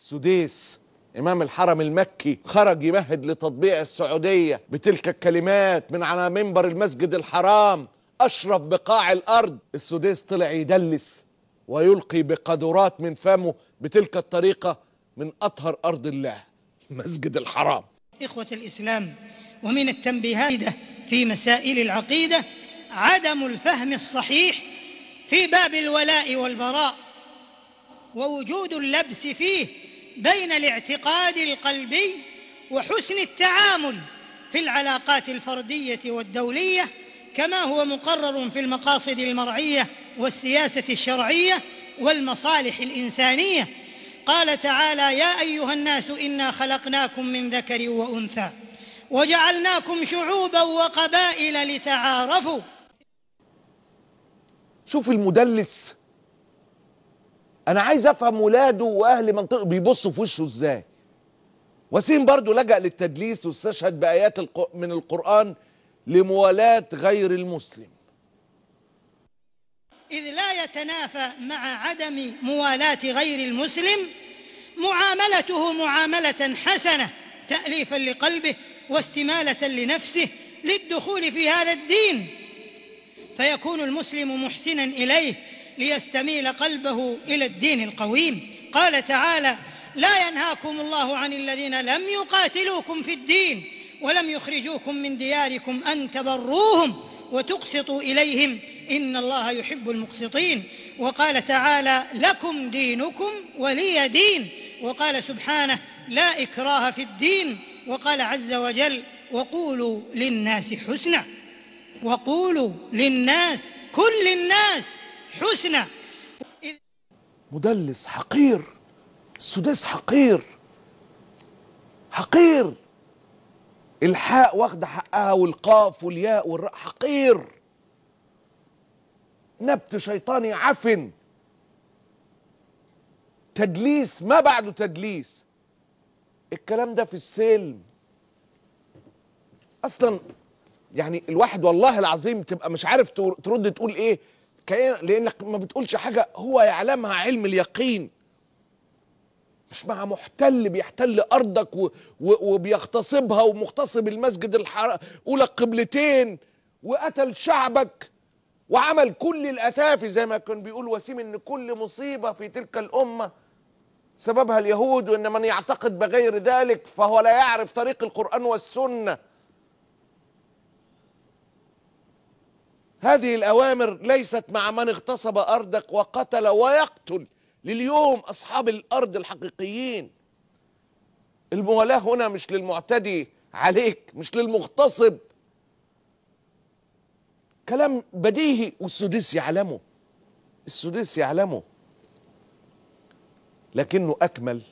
السديس إمام الحرم المكي خرج يمهد لتطبيع السعودية بتلك الكلمات من على منبر المسجد الحرام أشرف بقاع الأرض السديس طلع يدلس ويلقي بقدرات من فمه بتلك الطريقة من أطهر أرض الله المسجد الحرام إخوة الإسلام ومن التنبيهات في مسائل العقيدة عدم الفهم الصحيح في باب الولاء والبراء ووجود اللبس فيه بين الاعتقاد القلبي وحسن التعامل في العلاقات الفرديه والدوليه كما هو مقرر في المقاصد المرعيه والسياسه الشرعيه والمصالح الانسانيه قال تعالى يا ايها الناس انا خلقناكم من ذكر وانثى وجعلناكم شعوبا وقبائل لتعارفوا شوف المدلس انا عايز افهم ولاده واهل منطقه بيبصوا في وشه ازاي وسيم برضو لجأ للتدليس واستشهد بآيات من القرآن لموالاة غير المسلم إذ لا يتنافى مع عدم موالاة غير المسلم معاملته معاملة حسنة تأليفا لقلبه واستمالة لنفسه للدخول في هذا الدين فيكون المسلم محسنا إليه ليستميل قلبه إلى الدين القويم قال تعالى لا ينهاكم الله عن الذين لم يقاتلوكم في الدين ولم يخرجوكم من دياركم أن تبروهم وتقسطوا إليهم إن الله يحب المقسطين وقال تعالى لكم دينكم ولي دين وقال سبحانه لا إكراه في الدين وقال عز وجل وقولوا للناس حسنا وقولوا للناس كل الناس حسنى مدلس حقير السداس حقير حقير الحاء واخده حقها والقاف والياء والراء حقير نبت شيطاني عفن تدليس ما بعده تدليس الكلام ده في السلم اصلا يعني الواحد والله العظيم تبقى مش عارف ترد تقول ايه كأن لانك ما بتقولش حاجه هو يعلمها علم اليقين مش مع محتل بيحتل ارضك و... و... وبيغتصبها ومغتصب المسجد الحرام اولى القبلتين وقتل شعبك وعمل كل الاثافي زي ما كان بيقول وسيم ان كل مصيبه في تلك الامه سببها اليهود وان من يعتقد بغير ذلك فهو لا يعرف طريق القران والسنه هذه الأوامر ليست مع من اغتصب أرضك وقتل ويقتل لليوم أصحاب الأرض الحقيقيين الموالاة هنا مش للمعتدي عليك مش للمغتصب كلام بديهي والسديس يعلمه السديس يعلمه لكنه أكمل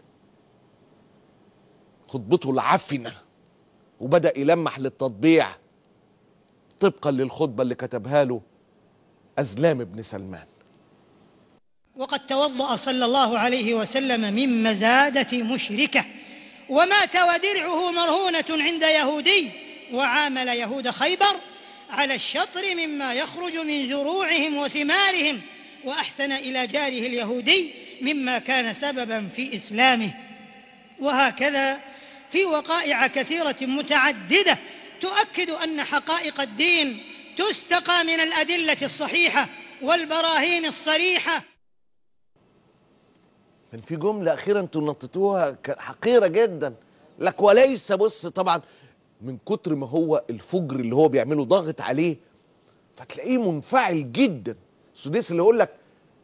خطبته العفنة وبدأ يلمح للتطبيع طبقا للخطبة اللي كتبها له أزلام بن سلمان وقد توضأ صلى الله عليه وسلم من مزادة مشركة ومات ودرعه مرهونة عند يهودي وعامل يهود خيبر على الشطر مما يخرج من زروعهم وثمارهم وأحسن إلى جاره اليهودي مما كان سببا في إسلامه وهكذا في وقائع كثيرة متعددة تؤكد ان حقائق الدين تستقى من الادله الصحيحه والبراهين الصريحه كان في جمله اخيره انتوا نطيتوها حقيره جدا لك وليس بص طبعا من كتر ما هو الفجر اللي هو بيعمله ضاغط عليه فتلاقيه منفعل جدا السديس اللي يقول لك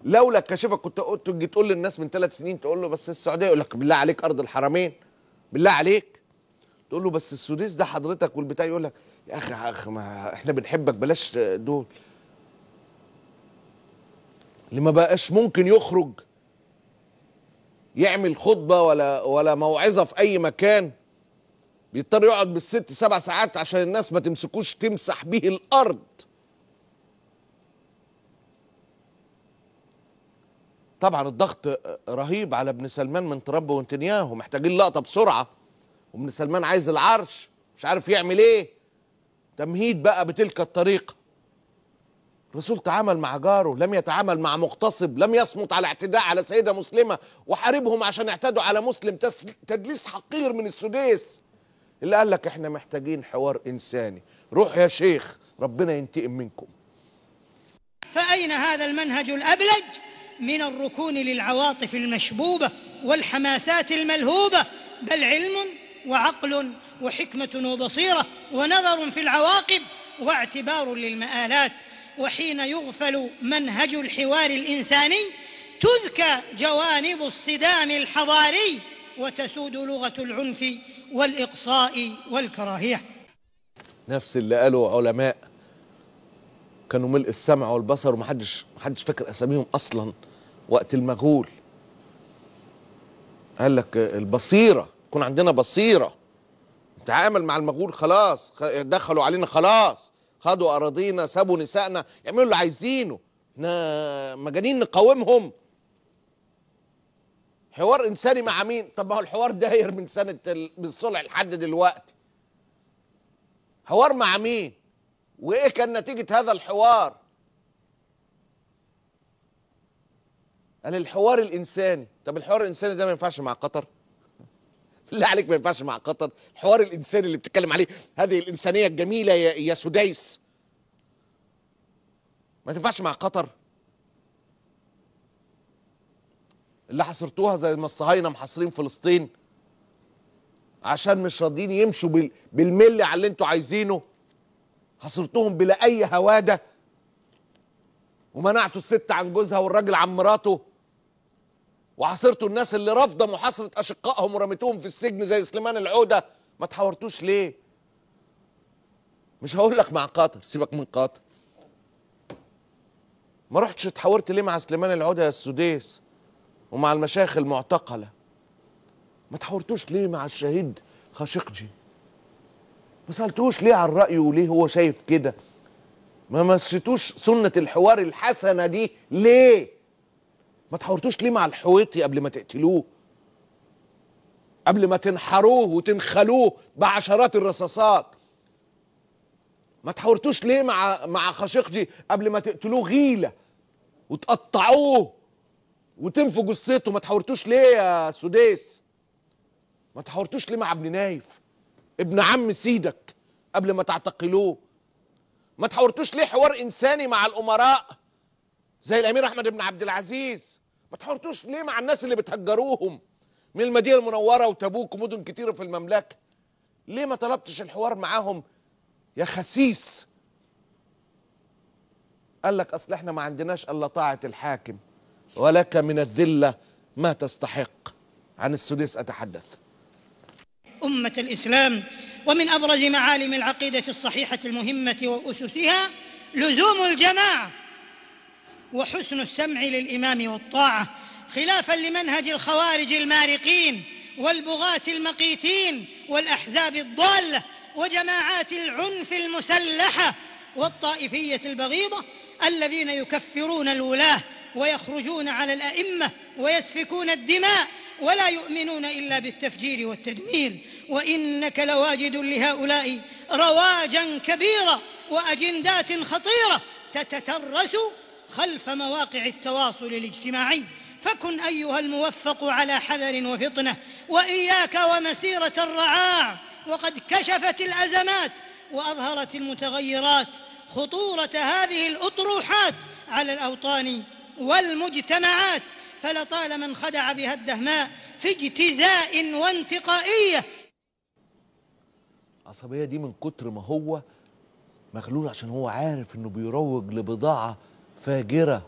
لولا كشفك كنت تجي تقول للناس من ثلاث سنين تقول له بس السعوديه يقول لك بالله عليك ارض الحرمين بالله عليك تقول له بس السديس ده حضرتك والبتاع يقول لك يا اخي يا اخي ما احنا بنحبك بلاش دول اللي ما بقاش ممكن يخرج يعمل خطبه ولا ولا موعظه في اي مكان بيضطر يقعد بالست سبع ساعات عشان الناس ما تمسكوش تمسح به الارض طبعا الضغط رهيب على ابن سلمان من ترامب ونتنياهو محتاجين لقطه بسرعه وابن سلمان عايز العرش مش عارف يعمل ايه تمهيد بقى بتلك الطريقه الرسول تعامل مع جاره لم يتعامل مع مغتصب لم يصمت على اعتداء على سيده مسلمه وحاربهم عشان اعتدوا على مسلم تدليس حقير من السديس اللي قال لك احنا محتاجين حوار انساني روح يا شيخ ربنا ينتقم منكم فاين هذا المنهج الابلج من الركون للعواطف المشبوبه والحماسات الملهوبه بل علم وعقل وحكمه وبصيره ونظر في العواقب واعتبار للمآلات وحين يغفل منهج الحوار الإنساني تذكى جوانب الصدام الحضاري وتسود لغة العنف والإقصاء والكراهية نفس اللي قاله علماء كانوا ملء السمع والبصر ومحدش محدش فاكر أساميهم أصلا وقت المغول قال لك البصيرة يكون عندنا بصيره نتعامل مع المغول خلاص دخلوا علينا خلاص خدوا اراضينا سابوا نسائنا يعملوا اللي عايزينه احنا مجانين نقاومهم حوار انساني مع مين طب ما هو الحوار داير من سنه من الصلح لحد دلوقتي حوار مع مين وايه كان نتيجه هذا الحوار قال الحوار الانساني طب الحوار الانساني ده ما ينفعش مع قطر بالله عليك ما ينفعش مع قطر الحوار الانساني اللي بتتكلم عليه هذه الانسانيه الجميله يا, يا سديس ما تنفعش مع قطر اللي حصرتوها زي ما الصهاينه محاصرين فلسطين عشان مش راضيين يمشوا بال... بالملي على اللي انتوا عايزينه حصرتوهم بلا اي هواده ومنعتوا الست عن جوزها والراجل عن مراته وحاصرتوا الناس اللي رافضه محاصره اشقائهم ورميتوهم في السجن زي سليمان العوده ما تحاورتوش ليه مش هقول لك مع قطر سيبك من قطر ما رحتش اتحاورت ليه مع سليمان العوده يا السوديس ومع المشايخ المعتقله ما تحاورتوش ليه مع الشهيد خاشقجي ما سالتوش ليه عن رايه وليه هو شايف كده ما مشيتوش سنه الحوار الحسنه دي ليه ما تحاورتوش ليه مع الحويطي قبل ما تقتلوه قبل ما تنحروه وتنخلوه بعشرات الرصاصات ما تحاورتوش ليه مع مع خاشقجي قبل ما تقتلوه غيله وتقطعوه وتنفوا جثته ما تحاورتوش ليه يا سوديس ما تحاورتوش ليه مع ابن نايف ابن عم سيدك قبل ما تعتقلوه ما تحاورتوش ليه حوار انساني مع الامراء زي الامير احمد بن عبد العزيز ما ليه مع الناس اللي بتهجروهم من المدينه المنوره وتبوك ومدن كتيره في المملكه ليه ما طلبتش الحوار معاهم يا خسيس قال لك اصل احنا ما عندناش الا طاعه الحاكم ولك من الذله ما تستحق عن السديس اتحدث امه الاسلام ومن ابرز معالم العقيده الصحيحه المهمه واسسها لزوم الجماعه وحسن السمع للامام والطاعه خلافا لمنهج الخوارج المارقين والبغاه المقيتين والاحزاب الضاله وجماعات العنف المسلحه والطائفيه البغيضه الذين يكفرون الولاه ويخرجون على الائمه ويسفكون الدماء ولا يؤمنون الا بالتفجير والتدمير وانك لواجد لهؤلاء رواجا كبيرا واجندات خطيره تتترس خلف مواقع التواصل الاجتماعي فكن ايها الموفق على حذر وفطنه واياك ومسيره الرعاع وقد كشفت الازمات واظهرت المتغيرات خطوره هذه الاطروحات على الاوطان والمجتمعات فلطالما انخدع بها الدهماء في اجتزاء وانتقائيه العصبيه دي من كتر ما هو مغلول عشان هو عارف انه بيروج لبضاعه فاجره